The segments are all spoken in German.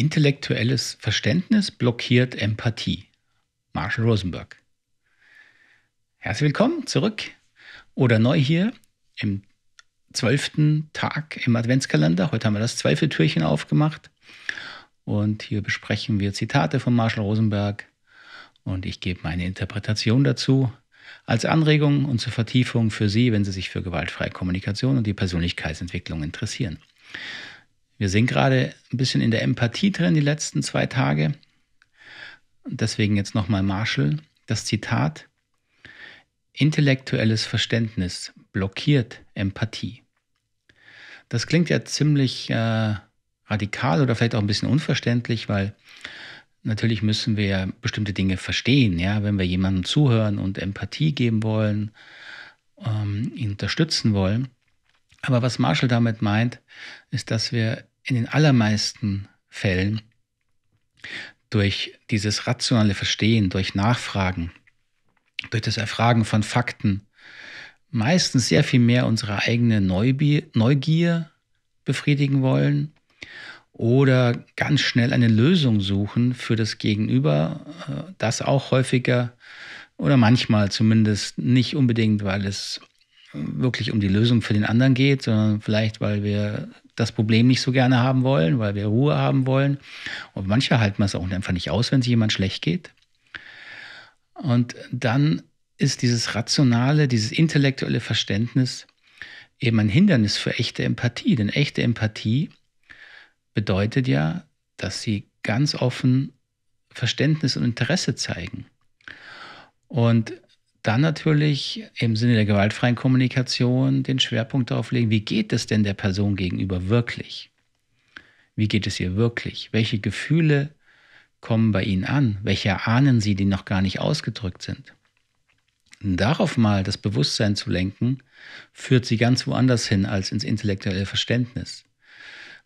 Intellektuelles Verständnis blockiert Empathie. Marshall Rosenberg. Herzlich willkommen zurück oder neu hier im zwölften Tag im Adventskalender. Heute haben wir das zwölfte Türchen aufgemacht und hier besprechen wir Zitate von Marshall Rosenberg und ich gebe meine Interpretation dazu als Anregung und zur Vertiefung für Sie, wenn Sie sich für gewaltfreie Kommunikation und die Persönlichkeitsentwicklung interessieren. Wir sind gerade ein bisschen in der Empathie drin die letzten zwei Tage. deswegen jetzt nochmal Marshall, das Zitat. Intellektuelles Verständnis blockiert Empathie. Das klingt ja ziemlich äh, radikal oder vielleicht auch ein bisschen unverständlich, weil natürlich müssen wir bestimmte Dinge verstehen, ja, wenn wir jemandem zuhören und Empathie geben wollen, ähm, ihn unterstützen wollen. Aber was Marshall damit meint, ist, dass wir in den allermeisten Fällen durch dieses rationale Verstehen, durch Nachfragen, durch das Erfragen von Fakten, meistens sehr viel mehr unsere eigene Neugier befriedigen wollen oder ganz schnell eine Lösung suchen für das Gegenüber, äh, das auch häufiger oder manchmal zumindest nicht unbedingt, weil es wirklich um die Lösung für den anderen geht, sondern vielleicht, weil wir das Problem nicht so gerne haben wollen, weil wir Ruhe haben wollen. Und manche halten es auch einfach nicht aus, wenn es jemand schlecht geht. Und dann ist dieses rationale, dieses intellektuelle Verständnis eben ein Hindernis für echte Empathie. Denn echte Empathie bedeutet ja, dass sie ganz offen Verständnis und Interesse zeigen. Und dann natürlich im Sinne der gewaltfreien Kommunikation den Schwerpunkt darauf legen, wie geht es denn der Person gegenüber wirklich? Wie geht es ihr wirklich? Welche Gefühle kommen bei Ihnen an? Welche ahnen Sie, die noch gar nicht ausgedrückt sind? darauf mal das Bewusstsein zu lenken, führt Sie ganz woanders hin als ins intellektuelle Verständnis.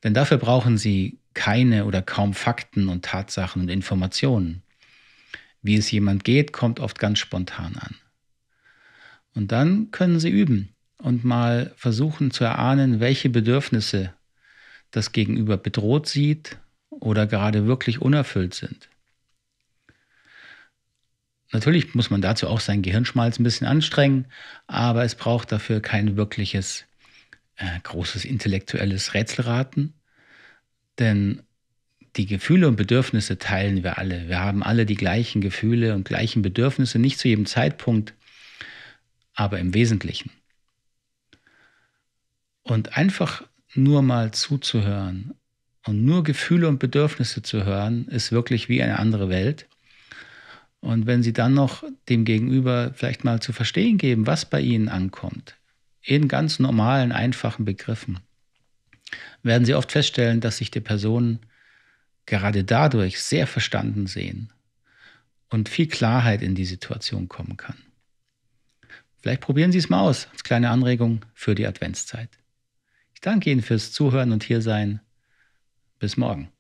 Denn dafür brauchen Sie keine oder kaum Fakten und Tatsachen und Informationen. Wie es jemand geht, kommt oft ganz spontan an. Und dann können Sie üben und mal versuchen zu erahnen, welche Bedürfnisse das Gegenüber bedroht sieht oder gerade wirklich unerfüllt sind. Natürlich muss man dazu auch sein Gehirnschmalz ein bisschen anstrengen, aber es braucht dafür kein wirkliches äh, großes intellektuelles Rätselraten, denn die Gefühle und Bedürfnisse teilen wir alle. Wir haben alle die gleichen Gefühle und gleichen Bedürfnisse, nicht zu jedem Zeitpunkt aber im Wesentlichen. Und einfach nur mal zuzuhören und nur Gefühle und Bedürfnisse zu hören, ist wirklich wie eine andere Welt. Und wenn Sie dann noch dem Gegenüber vielleicht mal zu verstehen geben, was bei Ihnen ankommt, in ganz normalen, einfachen Begriffen, werden Sie oft feststellen, dass sich die Personen gerade dadurch sehr verstanden sehen und viel Klarheit in die Situation kommen kann. Vielleicht probieren Sie es mal aus als kleine Anregung für die Adventszeit. Ich danke Ihnen fürs Zuhören und Hiersein. Bis morgen.